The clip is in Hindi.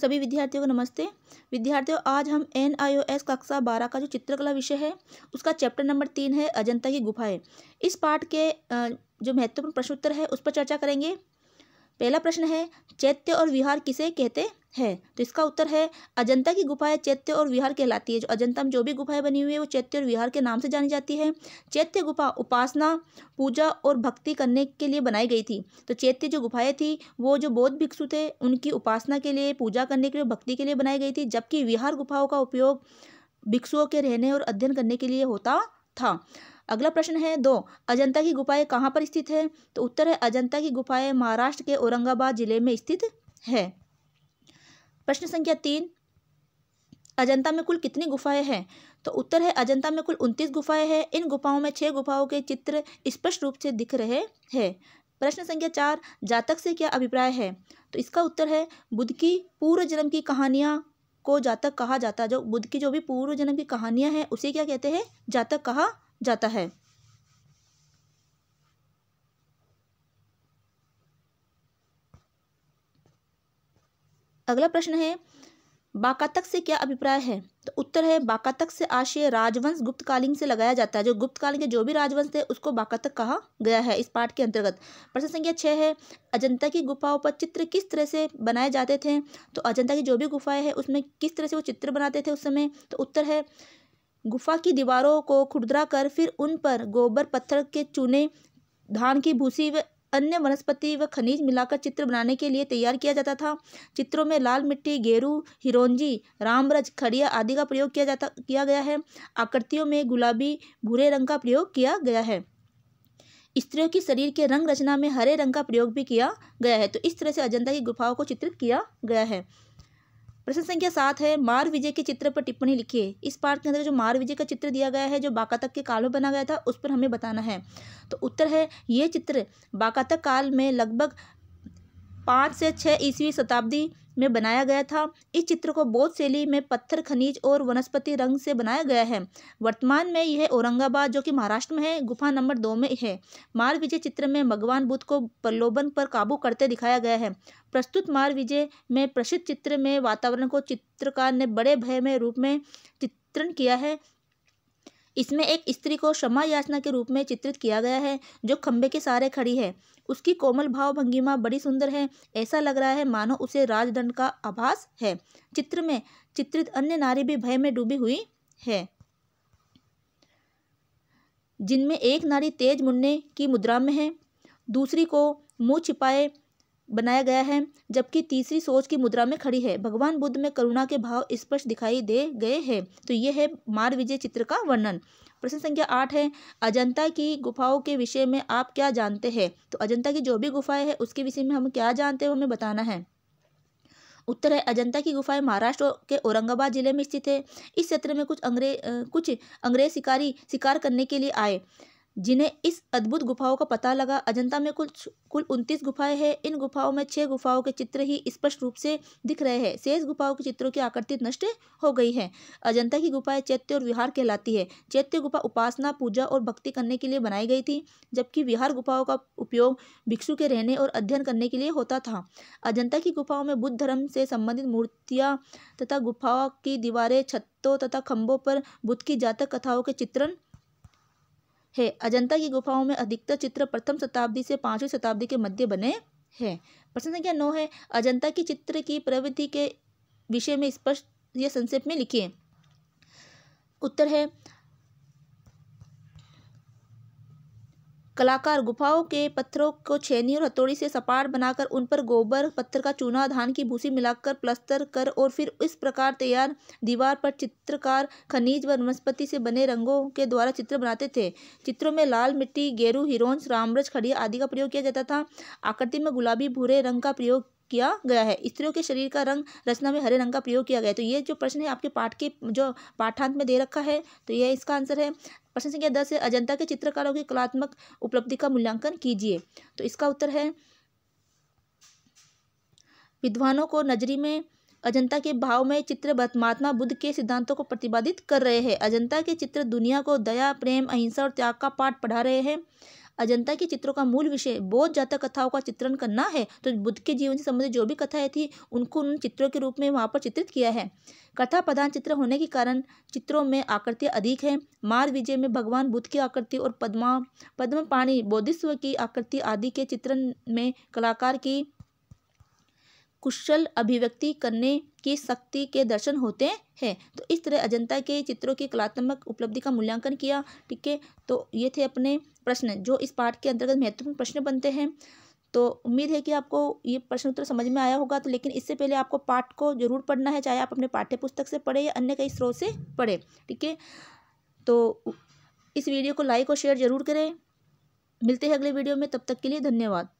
सभी विद्यार्थियों को नमस्ते विद्यार्थियों आज हम एन कक्षा बारह का जो चित्रकला विषय है उसका चैप्टर नंबर तीन है अजंता की गुफाएं इस पाठ के जो महत्वपूर्ण प्रश्नोत्तर है उस पर चर्चा करेंगे पहला प्रश्न है चैत्य और विहार किसे कहते है तो इसका उत्तर है अजंता की गुफाएं चैत्य और विहार कहलाती है जो अजंता में जो भी गुफाएं बनी हुई है वो चैत्य और विहार के नाम से जानी जाती है चैत्य गुफा उपासना पूजा और भक्ति करने के लिए बनाई गई थी तो चैत्य जो गुफाएं थी वो जो बौद्ध भिक्षु थे उनकी उपासना के लिए पूजा करने के लिए भक्ति के लिए बनाई गई थी जबकि विहार गुफाओं का उपयोग भिक्षुओं के रहने और अध्ययन करने के लिए होता था अगला प्रश्न है दो अजंता की गुफाएं कहाँ पर स्थित है तो उत्तर है अजंता की गुफाएं महाराष्ट्र के औरंगाबाद जिले में स्थित है प्रश्न संख्या तीन अजंता में कुल कितनी गुफाएं हैं तो उत्तर है अजंता में कुल उनतीस गुफाएं हैं इन गुफाओं में छह गुफाओं के चित्र स्पष्ट रूप से दिख रहे हैं प्रश्न संख्या चार जातक से क्या अभिप्राय है तो इसका उत्तर है बुद्ध की पूर्व जन्म की कहानियां को जातक कहा जाता है जो बुद्ध की जो भी पूर्व जन्म की कहानियां हैं उसे क्या कहते हैं जातक कहा जाता है अगला प्रश्न है बाकातक से क्या अभिप्राय है तो उत्तर है बाकातक से आशय राजवंश गुप्तकालीन से लगाया जाता है जो गुप्तकालीन के जो भी राजवंश थे उसको बाकातक कहा गया है इस पाठ के अंतर्गत प्रश्न संख्या छः है अजंता की गुफाओं पर चित्र किस तरह से बनाए जाते थे तो अजंता की जो भी गुफाएं हैं उसमें किस तरह से वो चित्र बनाते थे उस समय तो उत्तर है गुफा की दीवारों को खुदरा कर फिर उन पर गोबर पत्थर के चूने धान की भूसी व अन्य वनस्पति व खनिज मिलाकर चित्र बनाने के लिए तैयार किया जाता था चित्रों में लाल मिट्टी गेरू हिरोंजी रामरज खड़िया आदि का प्रयोग किया जाता किया गया है आकृतियों में गुलाबी भूरे रंग का प्रयोग किया गया है स्त्रियों की शरीर के रंग रचना में हरे रंग का प्रयोग भी किया गया है तो इस तरह से अजंता की गुफाओं को चित्रित किया गया है प्रश्न संख्या सात है मार विजय के चित्र पर टिप्पणी लिखिए इस पार्ट के अंदर जो मार विजय का चित्र दिया गया है जो बाकातक के काल में बना गया था उस पर हमें बताना है तो उत्तर है ये चित्र बाकातक काल में लगभग पाँच से छः ईसवी शताब्दी में बनाया गया था इस चित्र को बौद्ध शैली में पत्थर खनिज और वनस्पति रंग से बनाया गया है वर्तमान में यह औरंगाबाद जो कि महाराष्ट्र में है गुफा नंबर दो में है मार विजय चित्र में भगवान बुद्ध को प्रलोभन पर काबू करते दिखाया गया है प्रस्तुत मार विजय में प्रसिद्ध चित्र में वातावरण को चित्रकार ने बड़े भय में रूप में चित्रण किया है इसमें एक स्त्री को क्षमा याचना के रूप में चित्रित किया गया है जो खंबे के सहारे खड़ी है उसकी कोमल भाव भंगिमा बड़ी सुंदर है ऐसा लग रहा है मानो उसे राजदंड का आभास है चित्र में चित्रित अन्य नारी भी भय में डूबी हुई है जिनमें एक नारी तेज मुन्ने की मुद्रा में है दूसरी को मुंह छिपाए बनाया गया है जबकि तीसरी सोच की मुद्रा में खड़ी है भगवान बुद्ध में करुणा के भाव स्पष्ट दिखाई दे गए हैं तो ये है मार विजय चित्र का वर्णन प्रश्न संख्या आठ है अजंता की गुफाओं के विषय में आप क्या जानते हैं तो अजंता की जो भी गुफाएं हैं उसके विषय में हम क्या जानते हैं हमें बताना है उत्तर है अजंता की गुफाएं महाराष्ट्र के औरंगाबाद जिले में स्थित है इस क्षेत्र में कुछ अंग्रेज कुछ अंग्रेज शिकारी शिकार करने के लिए आए जिन्हें इस अद्भुत गुफाओं का पता लगा अजंता में कुल कुल उनतीस गुफाएं हैं इन गुफाओं में छह गुफाओं के चित्र ही स्पष्ट रूप से दिख रहे हैं शेष गुफाओं के चित्रों की आकृति नष्ट हो गई है अजंता की गुफाएं चैत्य और विहार कहलाती है चैत्य गुफा उपासना पूजा और भक्ति करने के लिए बनाई गई थी जबकि विहार गुफाओं का उपयोग भिक्षु के रहने और अध्ययन करने के लिए होता था अजंता की गुफाओं में बुद्ध धर्म से संबंधित मूर्तियाँ तथा गुफाओं की दीवारें छतों तथा खम्भों पर बुद्ध की जातक कथाओं के चित्रण है अजंता की गुफाओं में अधिकतर चित्र प्रथम शताब्दी से पाँचवीं शताब्दी के मध्य बने हैं प्रश्न संख्या नौ है अजंता की चित्र की प्रवृत्ति के विषय में स्पष्ट या संक्षेप में लिखिए उत्तर है कलाकार गुफाओं के पत्थरों को छेनी और हथौड़ी से सपाट बनाकर उन पर गोबर पत्थर का चूना धान की भूसी मिलाकर प्लस्तर कर और फिर इस प्रकार तैयार दीवार पर चित्रकार खनिज व वनस्पति से बने रंगों के द्वारा चित्र बनाते थे चित्रों में लाल मिट्टी गेरू हिरोन्स रामरज खड़िया आदि का प्रयोग किया जाता था आकृति में गुलाबी भूरे रंग का प्रयोग किया गया है स्त्रियों के शरीर का रंग रचना में हरे रंग का प्रयोग किया गया तो ये जो प्रश्न है आपके पाठ के जो पाठांत में दे रखा है तो यह इसका आंसर है प्रश्न संख्या दस है अजंता के चित्रकारों की कलात्मक उपलब्धि का मूल्यांकन कीजिए तो इसका उत्तर है विद्वानों को नजरी में अजंता के भाव में चित्र महात्मा बुद्ध के सिद्धांतों को प्रतिपादित कर रहे हैं अजंता के चित्र दुनिया को दया प्रेम अहिंसा और त्याग का पाठ पढ़ा रहे हैं अजंता के चित्रों का मूल विषय बौद्ध जातक कथाओं का चित्रण करना है तो बुद्ध के जीवन से संबंधित जो भी कथाएं थी उनको उन चित्रों के रूप में वहाँ पर चित्रित किया है कथा प्रधान चित्र होने के कारण चित्रों में आकृतियाँ अधिक है मार विजय में भगवान बुद्ध की आकृति और पद्मा पद्म पाणी बोधिस्व की आकृति आदि के चित्रण में कलाकार की कुशल अभिव्यक्ति करने की शक्ति के दर्शन होते हैं तो इस तरह अजंता के चित्रों की कलात्मक उपलब्धि का मूल्यांकन किया ठीक है तो ये थे अपने प्रश्न जो इस पाठ के अंतर्गत महत्वपूर्ण प्रश्न बनते हैं तो उम्मीद है कि आपको ये प्रश्न उत्तर समझ में आया होगा तो लेकिन इससे पहले आपको पाठ को जरूर पढ़ना है चाहे आप अपने पाठ्य पुस्तक से पढ़े या अन्य कई स्रोत से पढ़े ठीक है तो इस वीडियो को लाइक और शेयर जरूर करें मिलते हैं अगले वीडियो में तब तक के लिए धन्यवाद